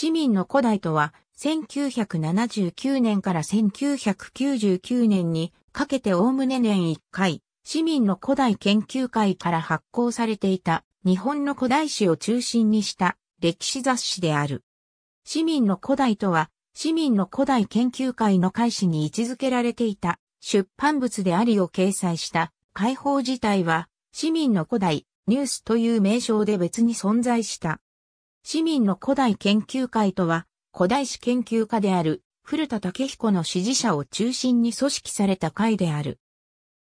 市民の古代とは、1979年から1999年にかけておおむね年1回、市民の古代研究会から発行されていた日本の古代史を中心にした歴史雑誌である。市民の古代とは、市民の古代研究会の開始に位置づけられていた出版物でありを掲載した解放自体は、市民の古代ニュースという名称で別に存在した。市民の古代研究会とは、古代史研究家である古田武彦の支持者を中心に組織された会である。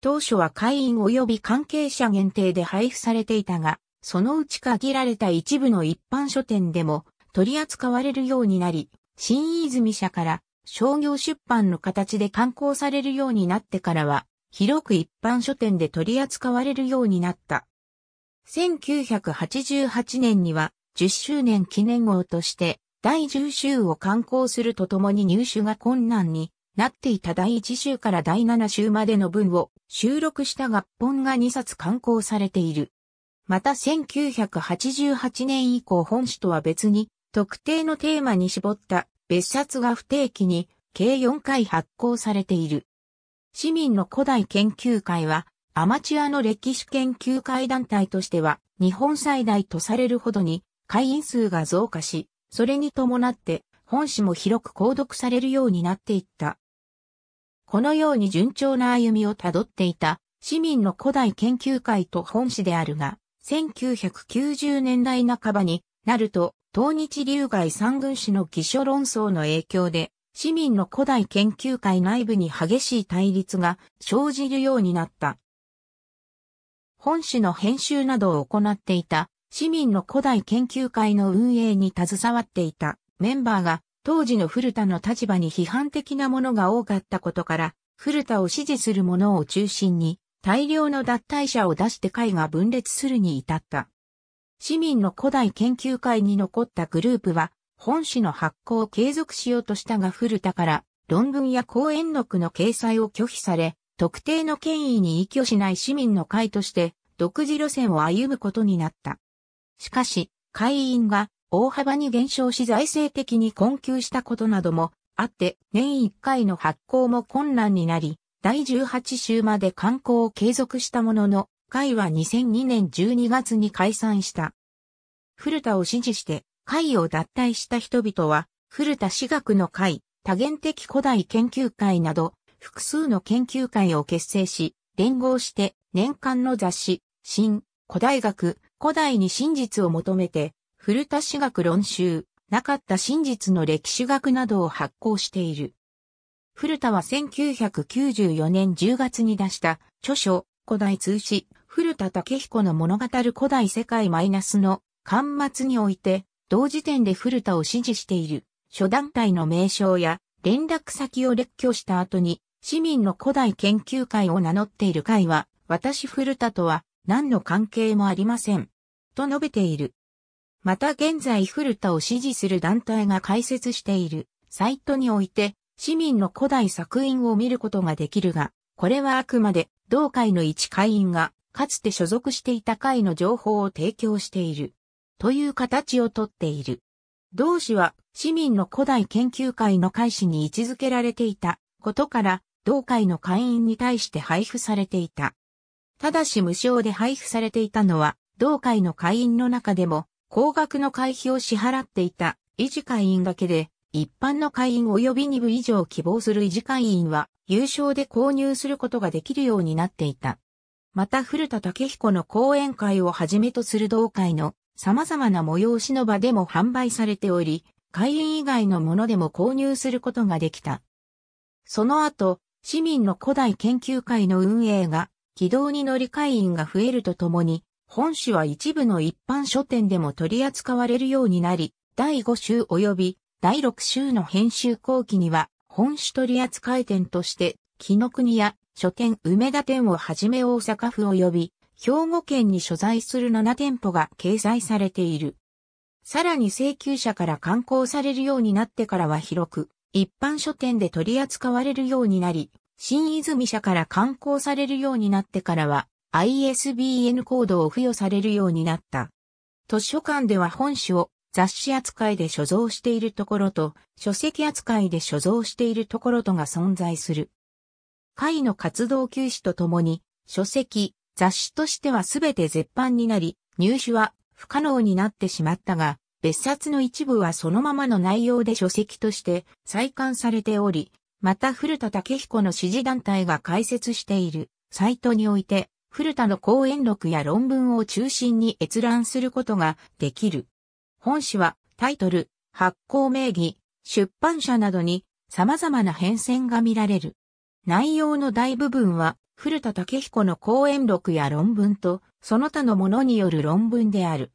当初は会員及び関係者限定で配布されていたが、そのうち限られた一部の一般書店でも取り扱われるようになり、新泉社から商業出版の形で刊行されるようになってからは、広く一般書店で取り扱われるようになった。1988年には10周年記念号として第10週を刊行するとともに入手が困難になっていた第1週から第7週までの文を収録した合本が2冊刊行されている。また1988年以降本誌とは別に特定のテーマに絞った別冊が不定期に計4回発行されている。市民の古代研究会はアマチュアの歴史研究会団体としては日本最大とされるほどに会員数が増加し、それに伴って本誌も広く購読されるようになっていった。このように順調な歩みをたどっていた市民の古代研究会と本誌であるが、1990年代半ばになると、東日流外三軍誌の偽書論争の影響で、市民の古代研究会内部に激しい対立が生じるようになった。本誌の編集などを行っていた市民の古代研究会の運営に携わっていたメンバーが当時の古田の立場に批判的なものが多かったことから、古田を支持する者を中心に大量の脱退者を出して会が分裂するに至った。市民の古代研究会に残ったグループは、本誌の発行を継続しようとしたが古田から論文や講演録の掲載を拒否され、特定の権威に依拠しない市民の会として独自路線を歩むことになった。しかし、会員が大幅に減少し財政的に困窮したことなどもあって年1回の発行も困難になり、第18週まで刊行を継続したものの、会は2002年12月に解散した。古田を支持して会を脱退した人々は、古田私学の会、多元的古代研究会など、複数の研究会を結成し、連合して年間の雑誌、新、古代学、古代に真実を求めて、古田史学論集、なかった真実の歴史学などを発行している。古田は1994年10月に出した著書、古代通史、古田武彦の物語る古代世界マイナスの巻末において、同時点で古田を支持している諸団体の名称や連絡先を列挙した後に、市民の古代研究会を名乗っている会は、私古田とは何の関係もありません。と述べている。また現在古田を支持する団体が開設しているサイトにおいて市民の古代作品を見ることができるが、これはあくまで同会の一会員がかつて所属していた会の情報を提供しているという形をとっている。同氏は市民の古代研究会の会士に位置づけられていたことから同会の会員に対して配布されていた。ただし無償で配布されていたのは同会の会員の中でも、高額の会費を支払っていた、維持会員だけで、一般の会員及び2部以上希望する維持会員は、有償で購入することができるようになっていた。また古田武彦の講演会をはじめとする同会の様々な催しの場でも販売されており、会員以外のものでも購入することができた。その後、市民の古代研究会の運営が軌道に乗り会員が増えるとともに、本誌は一部の一般書店でも取り扱われるようになり、第5週及び第6週の編集後期には、本誌取扱店として、木の国や書店梅田店をはじめ大阪府及び兵庫県に所在する7店舗が掲載されている。さらに請求者から刊行されるようになってからは広く、一般書店で取り扱われるようになり、新泉社から刊行されるようになってからは、ISBN コードを付与されるようになった。図書館では本書を雑誌扱いで所蔵しているところと、書籍扱いで所蔵しているところとが存在する。会の活動休止とともに、書籍、雑誌としては全て絶版になり、入手は不可能になってしまったが、別冊の一部はそのままの内容で書籍として再刊されており、また古田武彦の支持団体が開設しているサイトにおいて古田の講演録や論文を中心に閲覧することができる。本誌はタイトル、発行名義、出版社などに様々な変遷が見られる。内容の大部分は古田武彦の講演録や論文とその他のものによる論文である。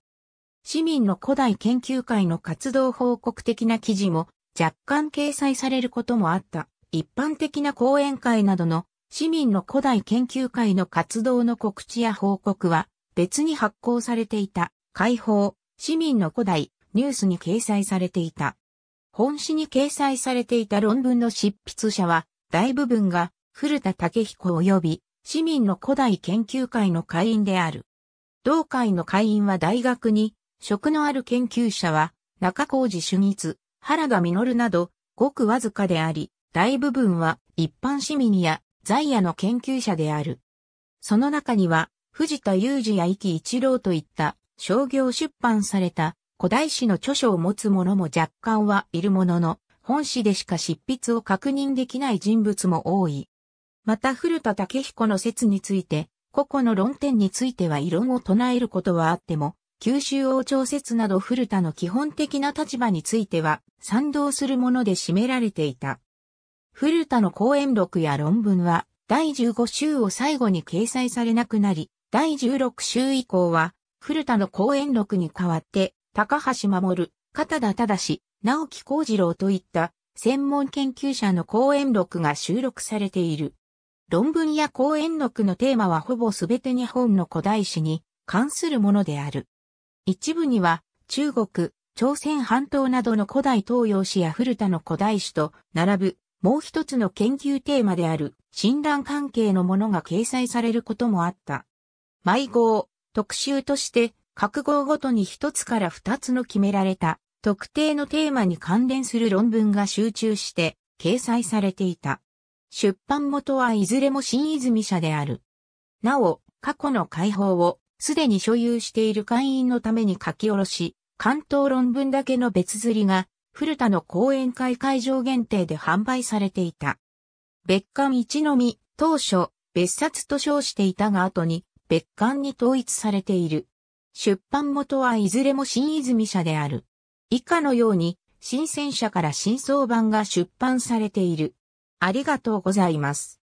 市民の古代研究会の活動報告的な記事も若干掲載されることもあった。一般的な講演会などの市民の古代研究会の活動の告知や報告は別に発行されていた解放、市民の古代、ニュースに掲載されていた。本誌に掲載されていた論文の執筆者は大部分が古田武彦及び市民の古代研究会の会員である。同会の会員は大学に職のある研究者は中工事主義原田実などごくわずかであり、大部分は一般市民や在野の研究者である。その中には、藤田裕二や壱岐一郎といった商業出版された古代史の著書を持つ者も若干はいるものの、本誌でしか執筆を確認できない人物も多い。また古田武彦の説について、個々の論点については異論を唱えることはあっても、九州王朝説など古田の基本的な立場については賛同するもので占められていた。古田の講演録や論文は、第15週を最後に掲載されなくなり、第16週以降は、古田の講演録に代わって、高橋守、片田正、直木幸次郎といった専門研究者の講演録が収録されている。論文や講演録のテーマはほぼすべて日本の古代史に関するものである。一部には中国、朝鮮半島などの古代東洋史や古田の古代史と並ぶもう一つの研究テーマである診断関係のものが掲載されることもあった。毎号、特集として、各号ごとに一つから二つの決められた特定のテーマに関連する論文が集中して掲載されていた。出版元はいずれも新泉社である。なお、過去の解放をすでに所有している会員のために書き下ろし、関東論文だけの別釣りが古田の講演会会場限定で販売されていた。別館一のみ、当初、別冊と称していたが後に、別館に統一されている。出版元はいずれも新泉社である。以下のように、新鮮社から新装版が出版されている。ありがとうございます。